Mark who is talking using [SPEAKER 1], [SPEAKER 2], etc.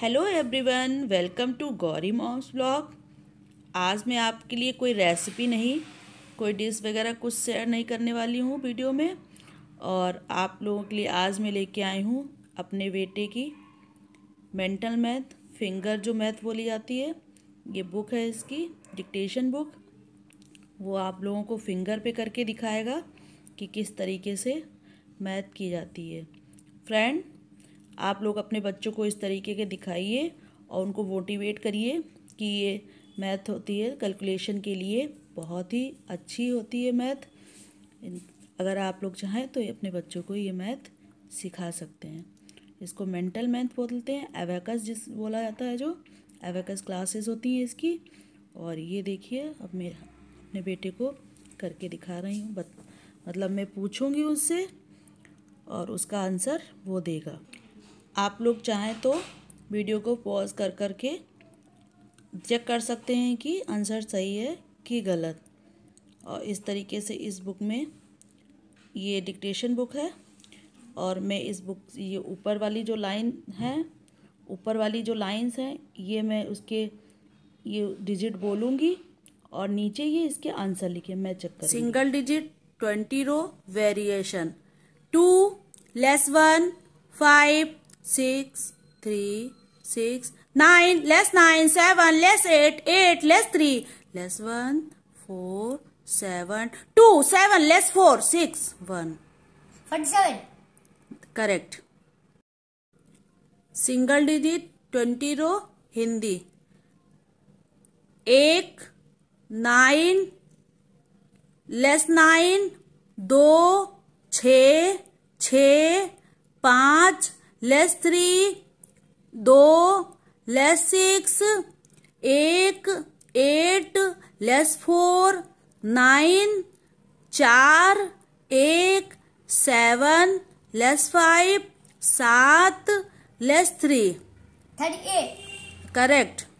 [SPEAKER 1] Hello everyone welcome to Gauri mom's blog आज मैं आपके लिए कोई रेसिपी नहीं कोई डिश वगैरह कुछ शेयर नहीं करने वाली हूँ वीडियो में और आप लोगों के लिए आज मैं लेके आई हूँ अपने बेटे की मेंटल मैथ फिंगर जो मैथ बोली जाती है ये बुक है इसकी डिक्टेशन बुक वो आप लोगों को फिंगर पे करके दिखाएगा कि किस तरीके से मैथ की जाती है फ्रेंड आप लोग अपने बच्चों को इस तरीके के दिखाइए और उनको मोटिवेट करिए कि ये मैथ होती है कैलकुलेशन के लिए बहुत ही अच्छी होती है मैथ अगर आप लोग चाहें तो अपने बच्चों को ये मैथ सिखा सकते हैं इसको मेंटल मैथ बोलते हैं एवेकस जिस बोला जाता है जो एवेकस क्लासेस होती हैं इसकी और ये देखिए अब मेरा अपने बेटे को करके दिखा रही हूँ मतलब मैं पूछूँगी उससे और उसका आंसर वो देगा आप लोग चाहें तो वीडियो को पॉज कर कर के चेक कर सकते हैं कि आंसर सही है कि गलत और इस तरीके से इस बुक में ये डिक्टेशन बुक है और मैं इस बुक ये ऊपर वाली जो लाइन है ऊपर वाली जो लाइंस हैं ये मैं उसके ये डिजिट बोलूँगी और नीचे ये इसके आंसर लिखे मैं चेक कर single digit twenty row variation two less one five six, three, six, nine, less nine, seven, less eight, eight, less three, less one, four, seven, two, seven, less four, six, one. Forty-seven. Correct. Single digit twenty row Hindi एक nine less nine दो छ छ पाँच less three दो less six एक eight less four nine चार एक seven less five सात less three thirty eight correct